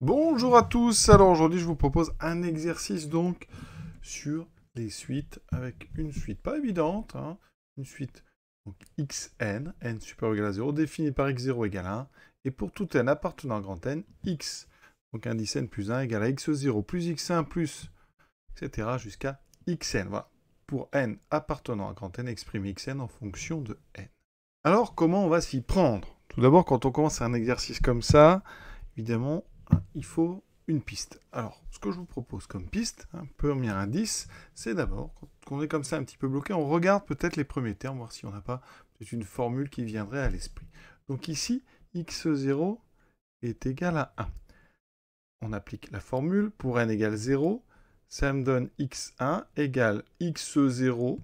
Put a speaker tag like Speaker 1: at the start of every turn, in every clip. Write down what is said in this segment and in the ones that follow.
Speaker 1: Bonjour à tous, alors aujourd'hui je vous propose un exercice donc sur les suites avec une suite pas évidente, hein. une suite xn, n supérieur ou égal à 0, définie par x0 égale 1, et pour tout n appartenant à grand n, x, donc indice n plus 1 égale à x0 plus x1 plus, etc. jusqu'à xn, voilà, pour n appartenant à grand n, exprime xn en fonction de n. Alors comment on va s'y prendre Tout d'abord quand on commence un exercice comme ça, évidemment Hein, il faut une piste. Alors, ce que je vous propose comme piste, un hein, premier indice, c'est d'abord, quand on est comme ça un petit peu bloqué, on regarde peut-être les premiers termes, voir si on n'a pas une formule qui viendrait à l'esprit. Donc ici, x0 est égal à 1. On applique la formule pour n égale 0, ça me donne x1 égale x0,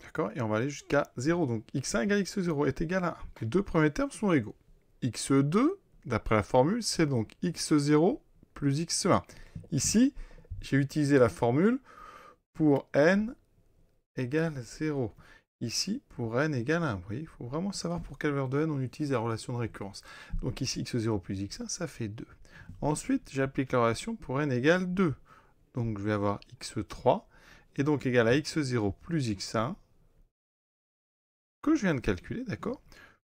Speaker 1: d'accord Et on va aller jusqu'à 0, donc x1 égale x0 est égal à 1. Les deux premiers termes sont égaux. x2 d'après la formule, c'est donc x0 plus x1. Ici, j'ai utilisé la formule pour n égale 0. Ici, pour n égale 1. Vous voyez, il faut vraiment savoir pour quelle valeur de n on utilise la relation de récurrence. Donc ici, x0 plus x1, ça fait 2. Ensuite, j'applique la relation pour n égale 2. Donc je vais avoir x3 et donc égal à x0 plus x1 que je viens de calculer, d'accord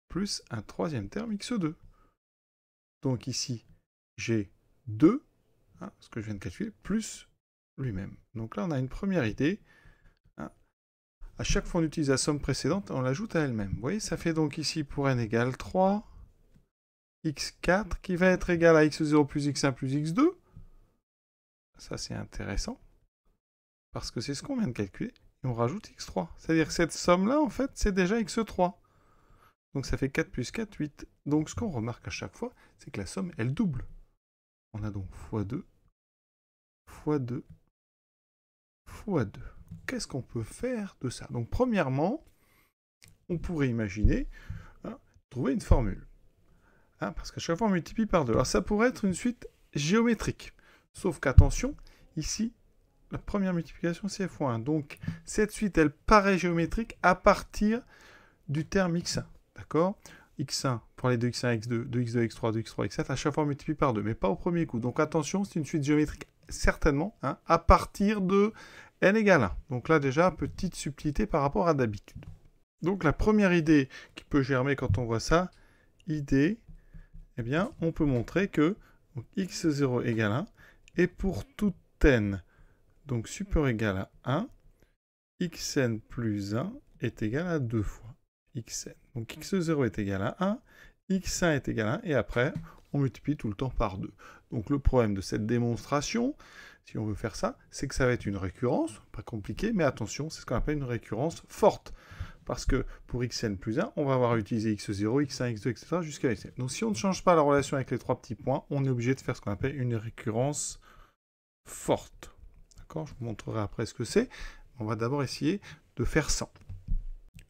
Speaker 1: Plus un troisième terme x2. Donc ici, j'ai 2, hein, ce que je viens de calculer, plus lui-même. Donc là, on a une première idée. Hein. À chaque fois, on utilise la somme précédente, on l'ajoute à elle-même. Vous voyez, ça fait donc ici pour n égale 3, x4 qui va être égal à x0 plus x1 plus x2. Ça, c'est intéressant, parce que c'est ce qu'on vient de calculer. Et on rajoute x3. C'est-à-dire que cette somme-là, en fait, c'est déjà x3. Donc ça fait 4 plus 4, 8. Donc ce qu'on remarque à chaque fois, c'est que la somme, elle double. On a donc x2, x2, x2. Qu'est-ce qu'on peut faire de ça Donc premièrement, on pourrait imaginer hein, trouver une formule. Hein, parce qu'à chaque fois, on multiplie par 2. Alors ça pourrait être une suite géométrique. Sauf qu'attention, ici, la première multiplication, c'est x1. Donc cette suite, elle paraît géométrique à partir du terme x1. D'accord x1 pour les 2x1, x2, 2x2, x3, 2x3, x7, à chaque fois multiplié par 2, mais pas au premier coup. Donc attention, c'est une suite géométrique certainement, hein, à partir de n égale 1. Donc là déjà, petite subtilité par rapport à d'habitude. Donc la première idée qui peut germer quand on voit ça, idée, eh bien on peut montrer que x0 égale 1, et pour toute n, donc supérieur égale à 1, xn plus 1 est égal à 2 fois. Donc x0 est égal à 1, x1 est égal à 1, et après, on multiplie tout le temps par 2. Donc le problème de cette démonstration, si on veut faire ça, c'est que ça va être une récurrence, pas compliqué, mais attention, c'est ce qu'on appelle une récurrence forte. Parce que pour xn plus 1, on va avoir utilisé x0, x1, x2, etc. jusqu'à xn. Donc si on ne change pas la relation avec les trois petits points, on est obligé de faire ce qu'on appelle une récurrence forte. D'accord Je vous montrerai après ce que c'est. On va d'abord essayer de faire ça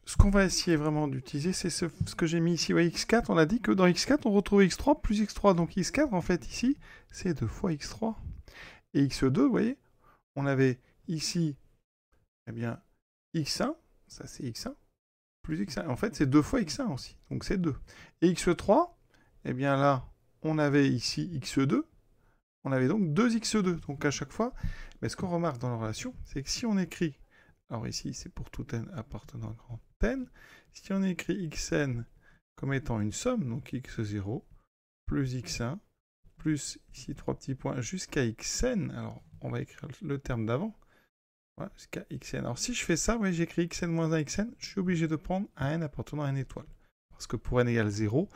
Speaker 1: ce qu'on va essayer vraiment d'utiliser, c'est ce, que j'ai mis ici. x4, on a dit que dans x4, on retrouve x3 plus x3. Donc x4, en fait, ici, c'est 2 fois x3. Et x2, vous voyez, on avait ici, eh bien, x1, ça c'est x1, plus x1. En fait, c'est 2 fois x1 aussi, donc c'est 2. Et x3, eh bien là, on avait ici x2, on avait donc 2x2. Donc à chaque fois, mais ce qu'on remarque dans la relation, c'est que si on écrit, alors ici, c'est pour tout n appartenant à grand si on écrit xn comme étant une somme, donc x0 plus x1 plus ici trois petits points jusqu'à xn, alors on va écrire le terme d'avant, jusqu'à xn. Alors si je fais ça, ouais, j'écris xn-1 xn, je suis obligé de prendre un n appartenant à une étoile. Parce que pour n égale 0,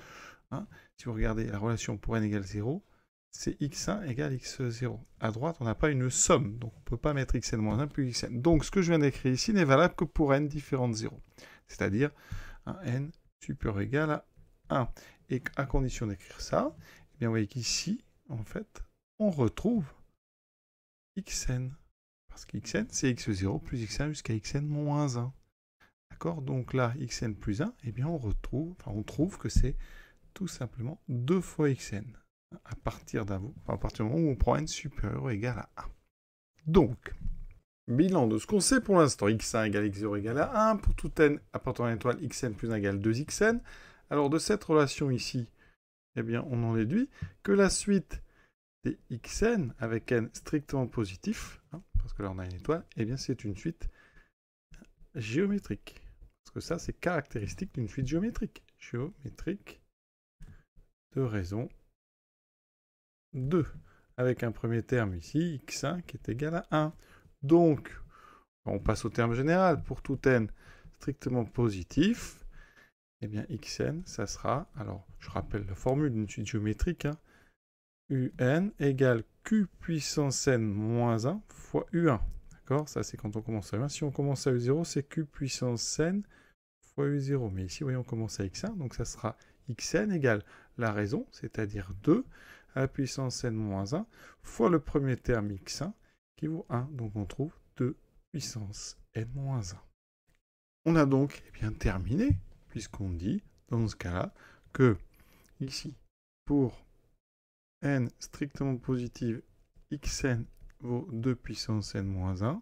Speaker 1: hein, si vous regardez la relation pour n égale 0, c'est x1 égale x0. À droite, on n'a pas une somme, donc on ne peut pas mettre xn-1 plus xn. Donc ce que je viens d'écrire ici n'est valable que pour n de 0 c'est-à-dire un n supérieur ou égal à 1. Et à condition d'écrire ça, eh bien, vous voyez qu'ici, en fait, on retrouve xn. Parce que xn, c'est x0 plus x1 jusqu'à xn moins 1. D'accord Donc là, xn plus 1, eh bien, on retrouve, on trouve que c'est tout simplement 2 fois xn. À partir, à partir du moment où on prend n supérieur ou égal à 1. Donc, Bilan de ce qu'on sait pour l'instant. X1 égale X0 égale à 1. Pour toute n apportant une étoile, Xn plus 1 égale 2Xn. Alors de cette relation ici, eh bien, on en déduit que la suite des Xn avec n strictement positif, hein, parce que là on a une étoile, eh bien c'est une suite géométrique. Parce que ça, c'est caractéristique d'une suite géométrique. Géométrique de raison 2. Avec un premier terme ici, x1 qui est égal à 1. Donc, on passe au terme général. Pour tout n strictement positif, eh bien, xn, ça sera, alors, je rappelle la formule d'une suite géométrique, hein. un égale q puissance n moins 1 fois u1. D'accord Ça, c'est quand on commence à u1. Si on commence à u0, c'est q puissance n fois u0. Mais ici, voyons, on commence à x1, donc ça sera xn égale la raison, c'est-à-dire 2 à la puissance n moins 1 fois le premier terme x1 qui vaut 1, donc on trouve 2 puissance n-1. On a donc eh bien, terminé, puisqu'on dit dans ce cas-là que ici, pour n strictement positive, xn vaut 2 puissance n-1,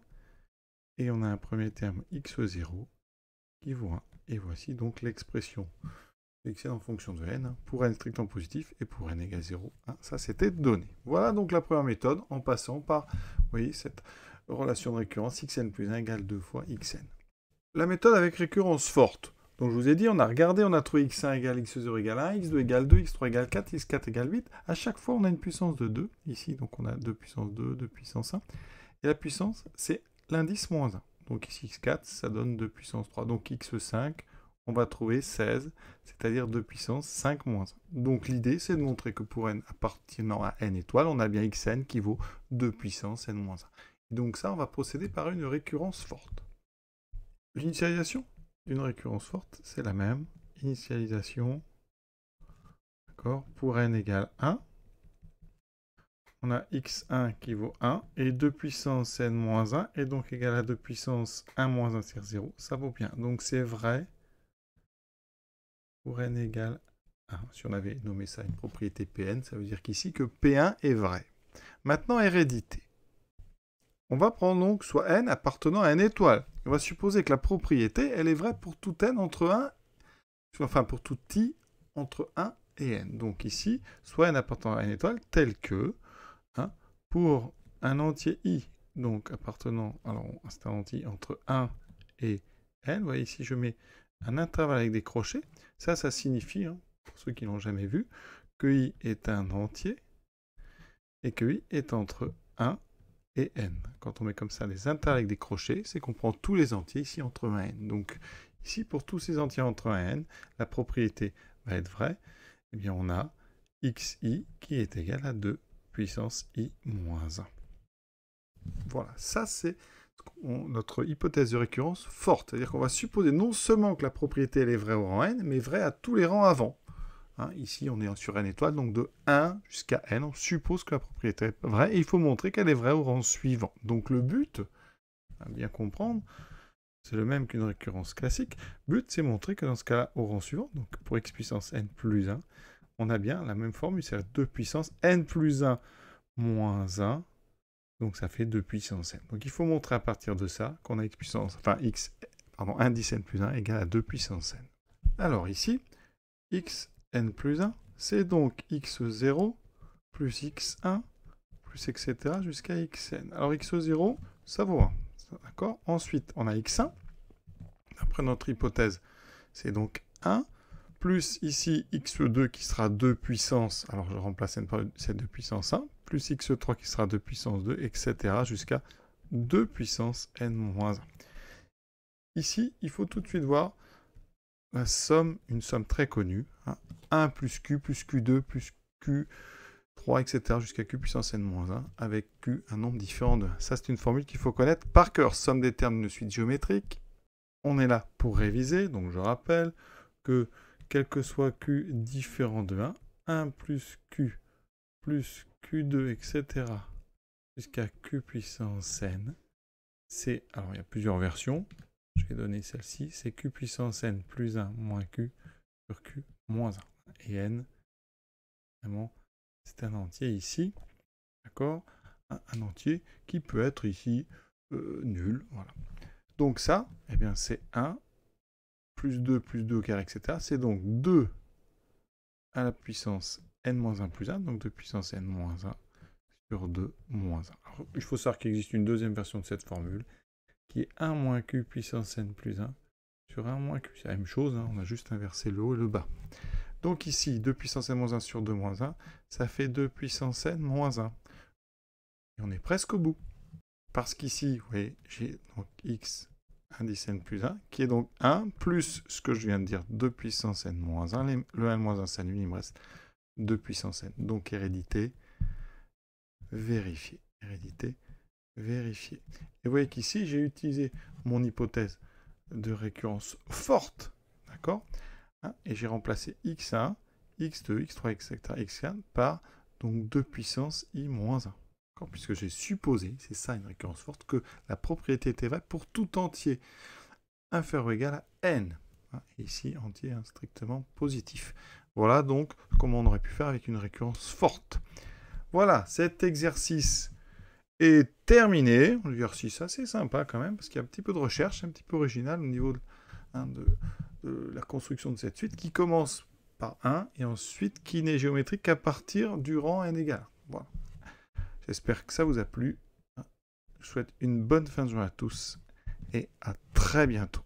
Speaker 1: et on a un premier terme x0 qui vaut 1. Et voici donc l'expression xn en fonction de n pour n strictement positif et pour n égale 0. 1, hein, ça, c'était donné. Voilà donc la première méthode en passant par oui, cette relation de récurrence xn plus 1 égale 2 fois xn. La méthode avec récurrence forte. Donc je vous ai dit, on a regardé, on a trouvé x1 égale x0 égale 1, x2 égale 2, x3 égale 4, x4 égale 8. À chaque fois, on a une puissance de 2. Ici, donc on a 2 puissance 2, 2 puissance 1. Et la puissance, c'est l'indice moins 1. Donc ici, x4, ça donne 2 puissance 3. Donc x5, on va trouver 16, c'est-à-dire 2 puissance 5 moins 1. Donc l'idée, c'est de montrer que pour n appartenant à n étoiles, on a bien xn qui vaut 2 puissance n moins 1. donc ça, on va procéder par une récurrence forte. L'initialisation d'une récurrence forte, c'est la même. Initialisation, d'accord, pour n égale 1. On a x1 qui vaut 1, et 2 puissance n moins 1, et donc égal à 2 puissance 1 moins 1, cest 0, ça vaut bien. Donc c'est vrai pour n égale 1. Si on avait nommé ça une propriété Pn, ça veut dire qu'ici que P1 est vrai. Maintenant, hérédité. On va prendre donc soit n appartenant à n étoile. On va supposer que la propriété, elle est vraie pour tout n entre 1, enfin pour tout i entre 1 et n. Donc ici, soit n appartenant à n étoile, tel que, hein, pour un entier i, donc appartenant, alors c'est un entier entre 1 et n, vous voyez ici je mets un intervalle avec des crochets, ça, ça signifie, hein, pour ceux qui l'ont jamais vu, que i est un entier et que i est entre 1 et n. Quand on met comme ça les intervalles avec des crochets, c'est qu'on prend tous les entiers ici entre 1 et n. Donc ici, pour tous ces entiers entre 1 et n, la propriété va être vraie. Eh bien, on a xi qui est égal à 2 puissance i moins 1. Voilà, ça c'est notre hypothèse de récurrence forte. C'est-à-dire qu'on va supposer non seulement que la propriété est vraie au rang n, mais vraie à tous les rangs avant. Hein, ici, on est sur n étoile, donc de 1 jusqu'à n, on suppose que la propriété est vraie, et il faut montrer qu'elle est vraie au rang suivant. Donc le but, à bien comprendre, c'est le même qu'une récurrence classique, but c'est montrer que dans ce cas-là, au rang suivant, donc pour x puissance n plus 1, on a bien la même formule, cest à 2 puissance n plus 1 moins 1 donc ça fait 2 puissance n. Donc il faut montrer à partir de ça qu'on a x puissance, enfin x, pardon, indice n plus 1 égale à 2 puissance n. Alors ici, xn plus 1, c'est donc x0 plus x1 plus etc. jusqu'à xn. Alors x0, ça vaut 1. D'accord Ensuite, on a x1. Après notre hypothèse, c'est donc 1 plus ici x2 qui sera 2 puissance, alors je remplace n par cette 2 puissance 1, plus x3 qui sera 2 puissance 2, etc. jusqu'à 2 puissance n-1. Ici, il faut tout de suite voir la somme, une somme très connue, 1 hein. plus q plus q2 plus q3, etc. jusqu'à q puissance n-1, avec q un nombre différent de 1. Ça, c'est une formule qu'il faut connaître par cœur, somme des termes de suite géométrique. On est là pour réviser, donc je rappelle que quel que soit q différent de 1, 1 plus q plus q3, Q2, etc. jusqu'à Q puissance N. C'est, alors il y a plusieurs versions. Je vais donner celle-ci. C'est Q puissance N plus 1 moins Q sur Q moins 1. Et N, vraiment, c'est un entier ici. D'accord un, entier qui peut être ici euh, nul. Voilà. Donc ça, et eh bien c'est 1 plus 2 plus 2 au carré, etc. C'est donc 2 à la puissance n-1 plus 1, donc de puissance n-1 sur 2 moins 1. il faut savoir qu'il existe une deuxième version de cette formule, qui est 1 moins q puissance n plus 1 sur 1 moins q. C'est la même chose, hein, on a juste inversé le haut et le bas. Donc ici, 2 puissance n 1 sur 2 moins 1, ça fait 2 puissance n 1. Et on est presque au bout. Parce qu'ici, vous voyez, j'ai donc x indice n plus 1, qui est donc 1 plus ce que je viens de dire, 2 puissance n 1. Le n 1 1 s'annule, il me reste 2 puissance n. Donc hérédité, vérifiée Hérédité, vérifiée Et vous voyez qu'ici, j'ai utilisé mon hypothèse de récurrence forte, d'accord hein, Et j'ai remplacé x1, x2, x3, etc., x par donc 2 puissance i-1. Puisque j'ai supposé, c'est ça une récurrence forte, que la propriété était vraie pour tout entier inférieur ou égal à n. Hein, ici, entier hein, strictement positif. Voilà donc comment on aurait pu faire avec une récurrence forte. Voilà, cet exercice est terminé. Un exercice assez sympa quand même, parce qu'il y a un petit peu de recherche, un petit peu original au niveau de, hein, la construction de cette suite, qui commence par 1 et ensuite qui n'est géométrique qu'à partir du rang n égal. Voilà. J'espère que ça vous a plu. Je vous souhaite une bonne fin de journée à tous et à très bientôt.